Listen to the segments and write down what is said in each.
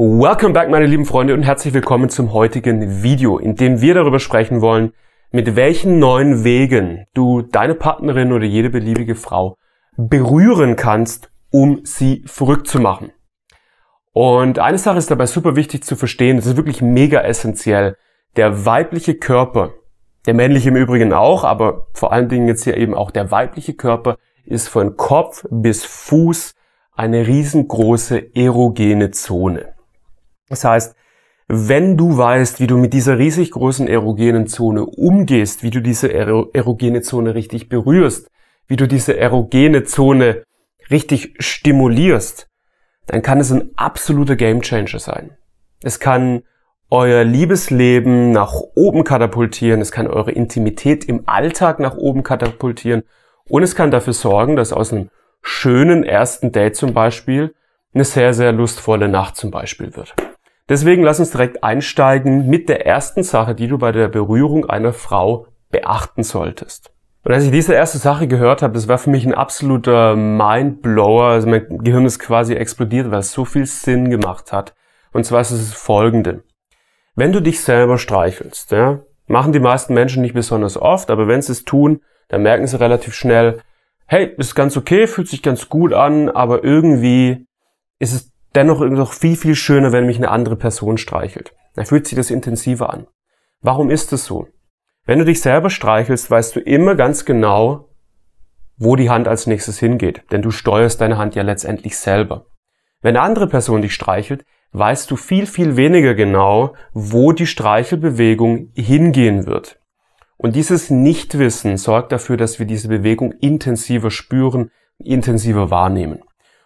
Welcome back, meine lieben Freunde, und herzlich willkommen zum heutigen Video, in dem wir darüber sprechen wollen, mit welchen neuen Wegen du deine Partnerin oder jede beliebige Frau berühren kannst, um sie verrückt zu machen. Und eine Sache ist dabei super wichtig zu verstehen, das ist wirklich mega essentiell. Der weibliche Körper, der männliche im Übrigen auch, aber vor allen Dingen jetzt hier eben auch der weibliche Körper ist von Kopf bis Fuß eine riesengroße erogene Zone. Das heißt, wenn du weißt, wie du mit dieser riesig großen erogenen Zone umgehst, wie du diese er erogene Zone richtig berührst, wie du diese erogene Zone richtig stimulierst, dann kann es ein absoluter Gamechanger sein. Es kann euer Liebesleben nach oben katapultieren, es kann eure Intimität im Alltag nach oben katapultieren und es kann dafür sorgen, dass aus einem schönen ersten Date zum Beispiel eine sehr, sehr lustvolle Nacht zum Beispiel wird. Deswegen lass uns direkt einsteigen mit der ersten Sache, die du bei der Berührung einer Frau beachten solltest. Und als ich diese erste Sache gehört habe, das war für mich ein absoluter Mindblower. Also mein Gehirn ist quasi explodiert, weil es so viel Sinn gemacht hat. Und zwar ist es das folgende. Wenn du dich selber streichelst, ja, machen die meisten Menschen nicht besonders oft, aber wenn sie es tun, dann merken sie relativ schnell, hey, ist ganz okay, fühlt sich ganz gut an, aber irgendwie ist es dennoch irgendwie noch viel, viel schöner, wenn mich eine andere Person streichelt. Da fühlt sich das intensiver an. Warum ist es so? Wenn du dich selber streichelst, weißt du immer ganz genau, wo die Hand als nächstes hingeht, denn du steuerst deine Hand ja letztendlich selber. Wenn eine andere Person dich streichelt, weißt du viel, viel weniger genau, wo die Streichelbewegung hingehen wird. Und dieses Nichtwissen sorgt dafür, dass wir diese Bewegung intensiver spüren, intensiver wahrnehmen.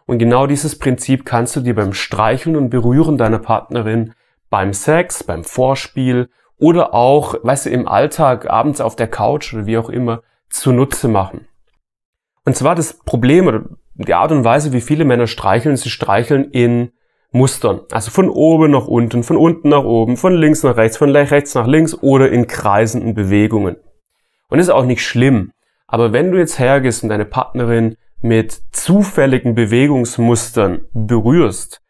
Und genau dieses Prinzip kannst du dir beim Streicheln und Berühren deiner Partnerin, beim Sex, beim Vorspiel oder auch, weißt du, im Alltag, abends auf der Couch oder wie auch immer, zunutze machen. Und zwar das Problem oder die Art und Weise, wie viele Männer streicheln, sie streicheln in Mustern. Also von oben nach unten, von unten nach oben, von links nach rechts, von rechts nach links oder in kreisenden Bewegungen. Und das ist auch nicht schlimm. Aber wenn du jetzt hergehst und deine Partnerin mit zufälligen Bewegungsmustern berührst,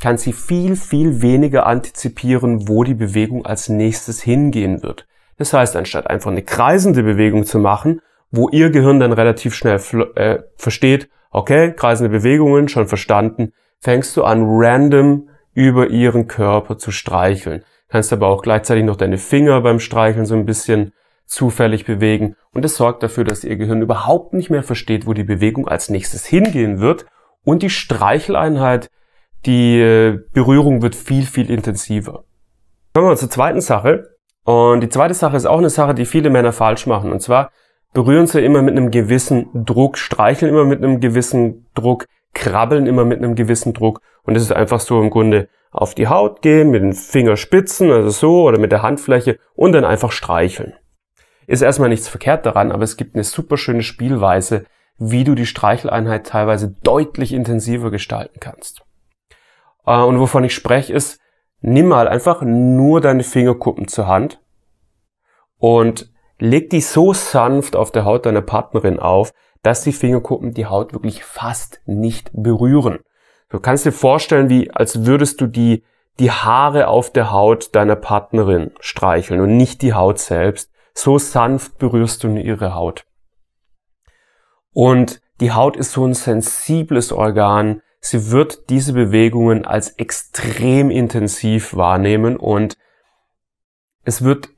kann sie viel, viel weniger antizipieren, wo die Bewegung als nächstes hingehen wird. Das heißt, anstatt einfach eine kreisende Bewegung zu machen, wo ihr Gehirn dann relativ schnell äh, versteht, okay, kreisende Bewegungen, schon verstanden, fängst du an, random über ihren Körper zu streicheln. Kannst aber auch gleichzeitig noch deine Finger beim Streicheln so ein bisschen zufällig bewegen und es sorgt dafür, dass ihr Gehirn überhaupt nicht mehr versteht, wo die Bewegung als nächstes hingehen wird und die Streicheleinheit, die äh, Berührung wird viel, viel intensiver. Kommen wir zur zweiten Sache. Und die zweite Sache ist auch eine Sache, die viele Männer falsch machen. Und zwar berühren sie immer mit einem gewissen Druck, streicheln immer mit einem gewissen Druck, krabbeln immer mit einem gewissen Druck. Und es ist einfach so im Grunde auf die Haut gehen, mit den Fingerspitzen, also so, oder mit der Handfläche und dann einfach streicheln. Ist erstmal nichts verkehrt daran, aber es gibt eine super schöne Spielweise, wie du die Streicheleinheit teilweise deutlich intensiver gestalten kannst. Äh, und wovon ich spreche ist, nimm mal einfach nur deine Fingerkuppen zur Hand und leg die so sanft auf der Haut deiner Partnerin auf, dass die Fingerkuppen die Haut wirklich fast nicht berühren. Du kannst dir vorstellen, wie als würdest du die, die Haare auf der Haut deiner Partnerin streicheln und nicht die Haut selbst. So sanft berührst du ihre Haut. Und die Haut ist so ein sensibles Organ. Sie wird diese Bewegungen als extrem intensiv wahrnehmen und es wird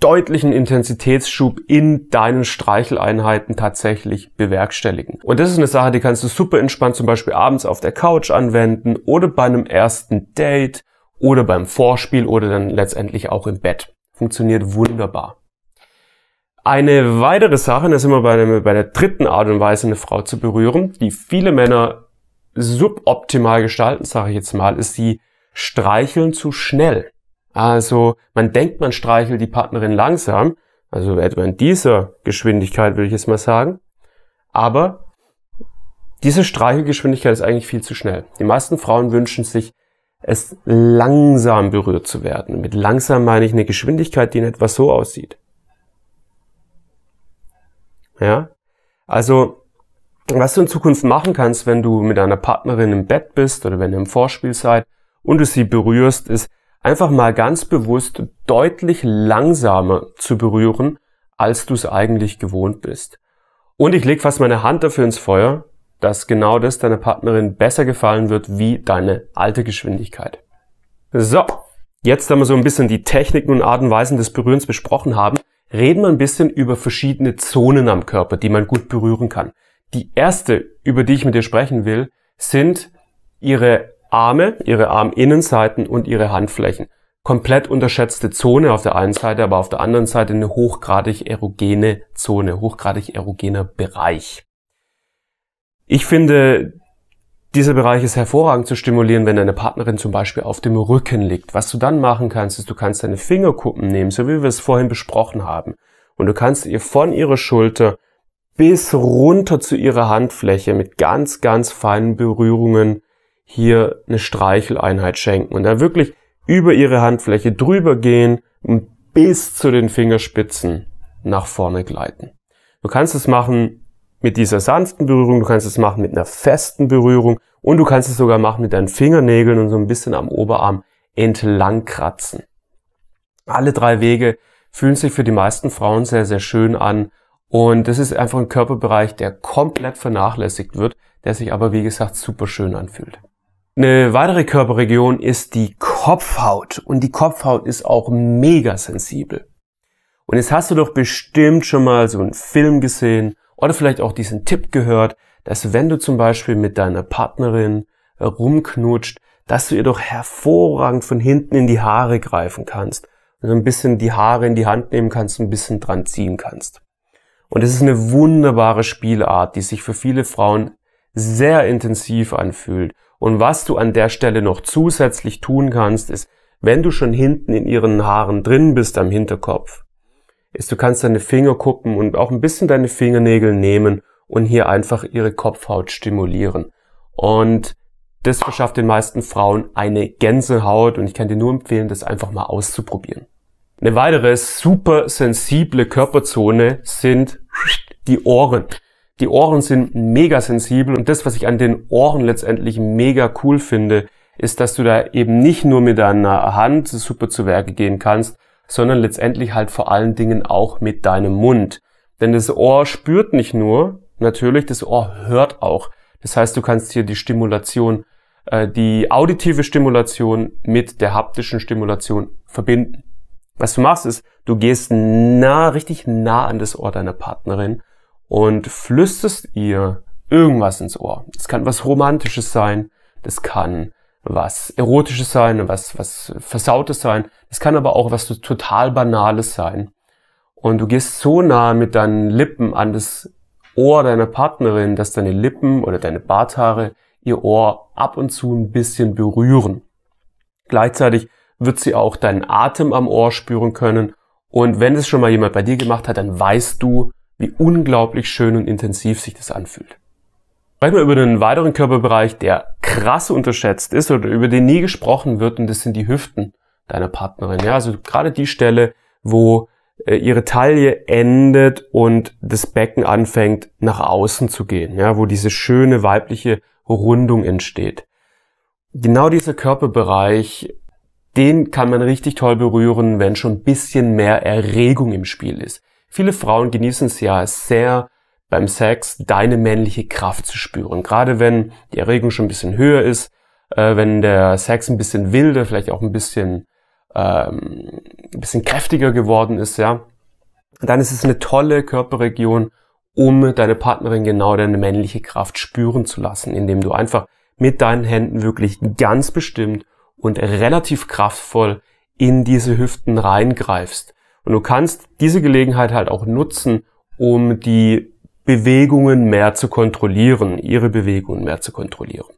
deutlichen Intensitätsschub in deinen Streicheleinheiten tatsächlich bewerkstelligen. Und das ist eine Sache, die kannst du super entspannt zum Beispiel abends auf der Couch anwenden oder bei einem ersten Date oder beim Vorspiel oder dann letztendlich auch im Bett. Funktioniert wunderbar. Eine weitere Sache, da sind wir bei, einem, bei der dritten Art und Weise, eine Frau zu berühren, die viele Männer suboptimal gestalten, sage ich jetzt mal, ist die Streicheln zu schnell. Also man denkt, man streichelt die Partnerin langsam, also etwa in dieser Geschwindigkeit würde ich jetzt mal sagen, aber diese Streichelgeschwindigkeit ist eigentlich viel zu schnell. Die meisten Frauen wünschen sich, es langsam berührt zu werden. mit langsam meine ich eine Geschwindigkeit, die in etwa so aussieht. Ja? Also, was du in Zukunft machen kannst, wenn du mit deiner Partnerin im Bett bist oder wenn ihr im Vorspiel seid und du sie berührst, ist einfach mal ganz bewusst deutlich langsamer zu berühren, als du es eigentlich gewohnt bist. Und ich lege fast meine Hand dafür ins Feuer, dass genau das deiner Partnerin besser gefallen wird wie deine alte Geschwindigkeit. So, jetzt da wir so ein bisschen die Techniken und Art und Weisen des Berührens besprochen haben, reden wir ein bisschen über verschiedene Zonen am Körper, die man gut berühren kann. Die erste, über die ich mit dir sprechen will, sind ihre Arme, ihre Arminnenseiten und ihre Handflächen. Komplett unterschätzte Zone auf der einen Seite, aber auf der anderen Seite eine hochgradig erogene Zone, hochgradig erogener Bereich. Ich finde, dieser Bereich ist hervorragend zu stimulieren, wenn deine Partnerin zum Beispiel auf dem Rücken liegt. Was du dann machen kannst, ist, du kannst deine Fingerkuppen nehmen, so wie wir es vorhin besprochen haben. Und du kannst ihr von ihrer Schulter bis runter zu ihrer Handfläche mit ganz, ganz feinen Berührungen hier eine Streicheleinheit schenken. Und dann wirklich über ihre Handfläche drüber gehen und bis zu den Fingerspitzen nach vorne gleiten. Du kannst es machen mit dieser sanften Berührung, du kannst es machen mit einer festen Berührung und du kannst es sogar machen mit deinen Fingernägeln und so ein bisschen am Oberarm entlang kratzen. Alle drei Wege fühlen sich für die meisten Frauen sehr, sehr schön an und das ist einfach ein Körperbereich, der komplett vernachlässigt wird, der sich aber wie gesagt super schön anfühlt. Eine weitere Körperregion ist die Kopfhaut und die Kopfhaut ist auch mega sensibel. Und jetzt hast du doch bestimmt schon mal so einen Film gesehen oder vielleicht auch diesen Tipp gehört, dass wenn du zum Beispiel mit deiner Partnerin äh, rumknutscht, dass du ihr doch hervorragend von hinten in die Haare greifen kannst. So ein bisschen die Haare in die Hand nehmen kannst, ein bisschen dran ziehen kannst. Und es ist eine wunderbare Spielart, die sich für viele Frauen sehr intensiv anfühlt. Und was du an der Stelle noch zusätzlich tun kannst, ist, wenn du schon hinten in ihren Haaren drin bist am Hinterkopf, ist, du kannst deine Finger gucken und auch ein bisschen deine Fingernägel nehmen und hier einfach ihre Kopfhaut stimulieren. Und das verschafft den meisten Frauen eine Gänsehaut und ich kann dir nur empfehlen, das einfach mal auszuprobieren. Eine weitere super sensible Körperzone sind die Ohren. Die Ohren sind mega sensibel und das, was ich an den Ohren letztendlich mega cool finde, ist, dass du da eben nicht nur mit deiner Hand super zu Werke gehen kannst, sondern letztendlich halt vor allen Dingen auch mit deinem Mund. Denn das Ohr spürt nicht nur, natürlich, das Ohr hört auch. Das heißt, du kannst hier die Stimulation, äh, die auditive Stimulation mit der haptischen Stimulation verbinden. Was du machst ist, du gehst nah, richtig nah an das Ohr deiner Partnerin und flüsterst ihr irgendwas ins Ohr. Das kann was Romantisches sein, das kann was Erotisches sein, was, was Versautes sein. Es kann aber auch was total Banales sein. Und du gehst so nah mit deinen Lippen an das Ohr deiner Partnerin, dass deine Lippen oder deine Barthaare ihr Ohr ab und zu ein bisschen berühren. Gleichzeitig wird sie auch deinen Atem am Ohr spüren können. Und wenn es schon mal jemand bei dir gemacht hat, dann weißt du, wie unglaublich schön und intensiv sich das anfühlt. Sprechen wir über einen weiteren Körperbereich, der krass unterschätzt ist oder über den nie gesprochen wird, und das sind die Hüften deiner Partnerin. Ja, also gerade die Stelle, wo äh, ihre Taille endet und das Becken anfängt nach außen zu gehen, ja, wo diese schöne weibliche Rundung entsteht. Genau dieser Körperbereich, den kann man richtig toll berühren, wenn schon ein bisschen mehr Erregung im Spiel ist. Viele Frauen genießen es ja sehr, beim Sex deine männliche Kraft zu spüren. Gerade wenn die Erregung schon ein bisschen höher ist, äh, wenn der Sex ein bisschen wilder, vielleicht auch ein bisschen, ähm, ein bisschen kräftiger geworden ist, ja, dann ist es eine tolle Körperregion, um deine Partnerin genau deine männliche Kraft spüren zu lassen, indem du einfach mit deinen Händen wirklich ganz bestimmt und relativ kraftvoll in diese Hüften reingreifst. Und du kannst diese Gelegenheit halt auch nutzen, um die Bewegungen mehr zu kontrollieren, ihre Bewegungen mehr zu kontrollieren.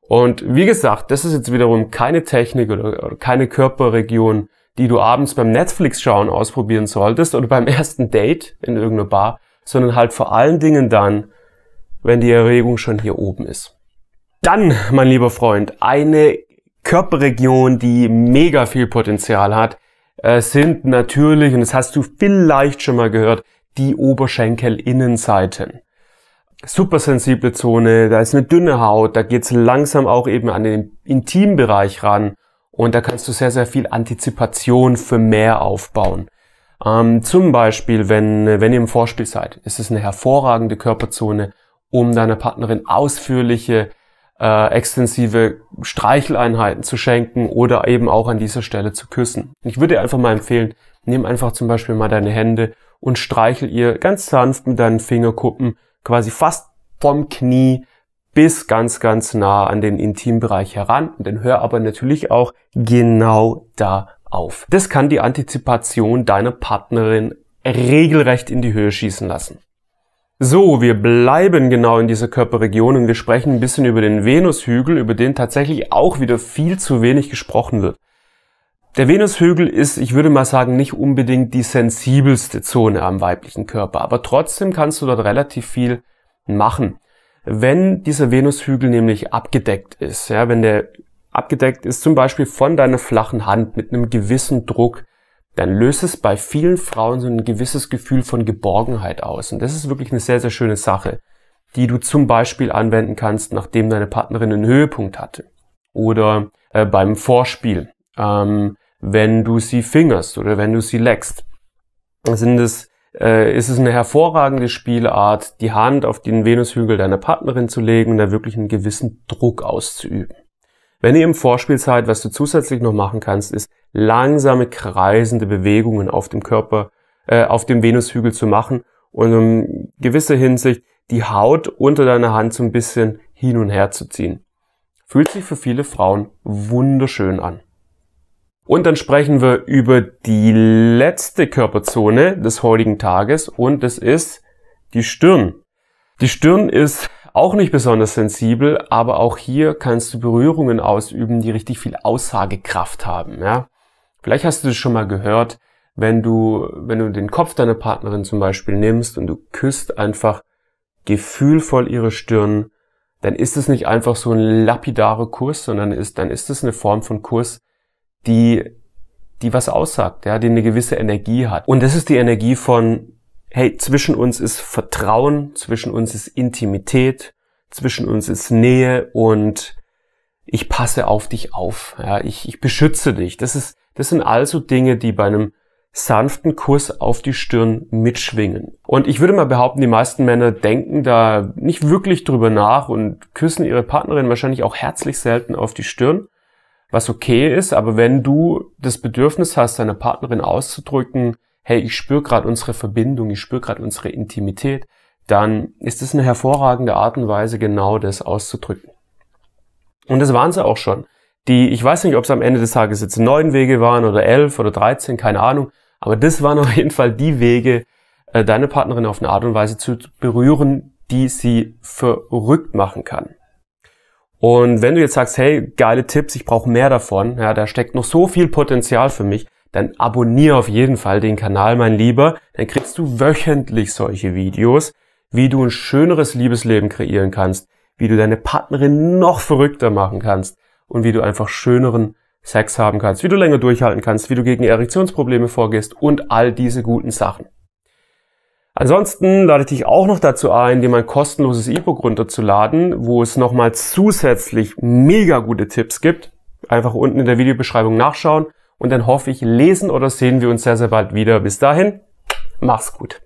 Und wie gesagt, das ist jetzt wiederum keine Technik oder keine Körperregion, die du abends beim Netflix schauen ausprobieren solltest oder beim ersten Date in irgendeiner Bar, sondern halt vor allen Dingen dann, wenn die Erregung schon hier oben ist. Dann, mein lieber Freund, eine Körperregion, die mega viel Potenzial hat, äh, sind natürlich, und das hast du vielleicht schon mal gehört, die Oberschenkelinnenseiten. Supersensible Zone, da ist eine dünne Haut, da geht's langsam auch eben an den Intimbereich ran und da kannst du sehr, sehr viel Antizipation für mehr aufbauen. Ähm, zum Beispiel, wenn, wenn ihr im Vorspiel seid, ist es eine hervorragende Körperzone, um deiner Partnerin ausführliche, äh, extensive Streicheleinheiten zu schenken oder eben auch an dieser Stelle zu küssen. Ich würde einfach mal empfehlen, nimm einfach zum Beispiel mal deine Hände und streichel ihr ganz sanft mit deinen Fingerkuppen quasi fast vom Knie bis ganz, ganz nah an den Intimbereich heran. Und dann hör aber natürlich auch genau da auf. Das kann die Antizipation deiner Partnerin regelrecht in die Höhe schießen lassen. So, wir bleiben genau in dieser Körperregion und wir sprechen ein bisschen über den Venushügel, über den tatsächlich auch wieder viel zu wenig gesprochen wird. Der Venushügel ist, ich würde mal sagen, nicht unbedingt die sensibelste Zone am weiblichen Körper, aber trotzdem kannst du dort relativ viel machen. Wenn dieser Venushügel nämlich abgedeckt ist, ja, wenn der abgedeckt ist zum Beispiel von deiner flachen Hand mit einem gewissen Druck, dann löst es bei vielen Frauen so ein gewisses Gefühl von Geborgenheit aus. Und das ist wirklich eine sehr, sehr schöne Sache, die du zum Beispiel anwenden kannst, nachdem deine Partnerin einen Höhepunkt hatte oder äh, beim Vorspiel. Ähm, wenn du sie fingerst oder wenn du sie leckst. Sind es, äh, ist es eine hervorragende Spielart, die Hand auf den Venushügel deiner Partnerin zu legen und da wirklich einen gewissen Druck auszuüben. Wenn ihr im Vorspiel seid, was du zusätzlich noch machen kannst, ist langsame kreisende Bewegungen auf dem Körper, äh, auf dem Venushügel zu machen und in gewisser Hinsicht die Haut unter deiner Hand so ein bisschen hin und her zu ziehen. Fühlt sich für viele Frauen wunderschön an. Und dann sprechen wir über die letzte Körperzone des heutigen Tages und das ist die Stirn. Die Stirn ist auch nicht besonders sensibel, aber auch hier kannst du Berührungen ausüben, die richtig viel Aussagekraft haben. Ja? Vielleicht hast du das schon mal gehört, wenn du, wenn du den Kopf deiner Partnerin zum Beispiel nimmst und du küsst einfach gefühlvoll ihre Stirn, dann ist es nicht einfach so ein lapidarer Kurs, sondern ist, dann ist es eine Form von Kurs, die, die was aussagt, ja, die eine gewisse Energie hat. Und das ist die Energie von, hey, zwischen uns ist Vertrauen, zwischen uns ist Intimität, zwischen uns ist Nähe und ich passe auf dich auf, ja, ich, ich beschütze dich. Das ist, das sind also Dinge, die bei einem sanften Kuss auf die Stirn mitschwingen. Und ich würde mal behaupten, die meisten Männer denken da nicht wirklich drüber nach und küssen ihre Partnerin wahrscheinlich auch herzlich selten auf die Stirn was okay ist, aber wenn du das Bedürfnis hast, deiner Partnerin auszudrücken, hey, ich spüre gerade unsere Verbindung, ich spüre gerade unsere Intimität, dann ist es eine hervorragende Art und Weise, genau das auszudrücken. Und das waren sie auch schon. Die, ich weiß nicht, ob es am Ende des Tages jetzt neun Wege waren oder elf oder dreizehn, keine Ahnung, aber das waren auf jeden Fall die Wege, äh, deine Partnerin auf eine Art und Weise zu berühren, die sie verrückt machen kann. Und wenn du jetzt sagst, hey, geile Tipps, ich brauche mehr davon, ja, da steckt noch so viel Potenzial für mich, dann abonniere auf jeden Fall den Kanal, mein Lieber. Dann kriegst du wöchentlich solche Videos, wie du ein schöneres Liebesleben kreieren kannst, wie du deine Partnerin noch verrückter machen kannst und wie du einfach schöneren Sex haben kannst, wie du länger durchhalten kannst, wie du gegen Erektionsprobleme vorgehst und all diese guten Sachen. Ansonsten lade ich dich auch noch dazu ein, dir mein kostenloses E-Book runterzuladen, wo es nochmal zusätzlich mega gute Tipps gibt. Einfach unten in der Videobeschreibung nachschauen und dann hoffe ich, lesen oder sehen wir uns sehr, sehr bald wieder. Bis dahin, mach's gut.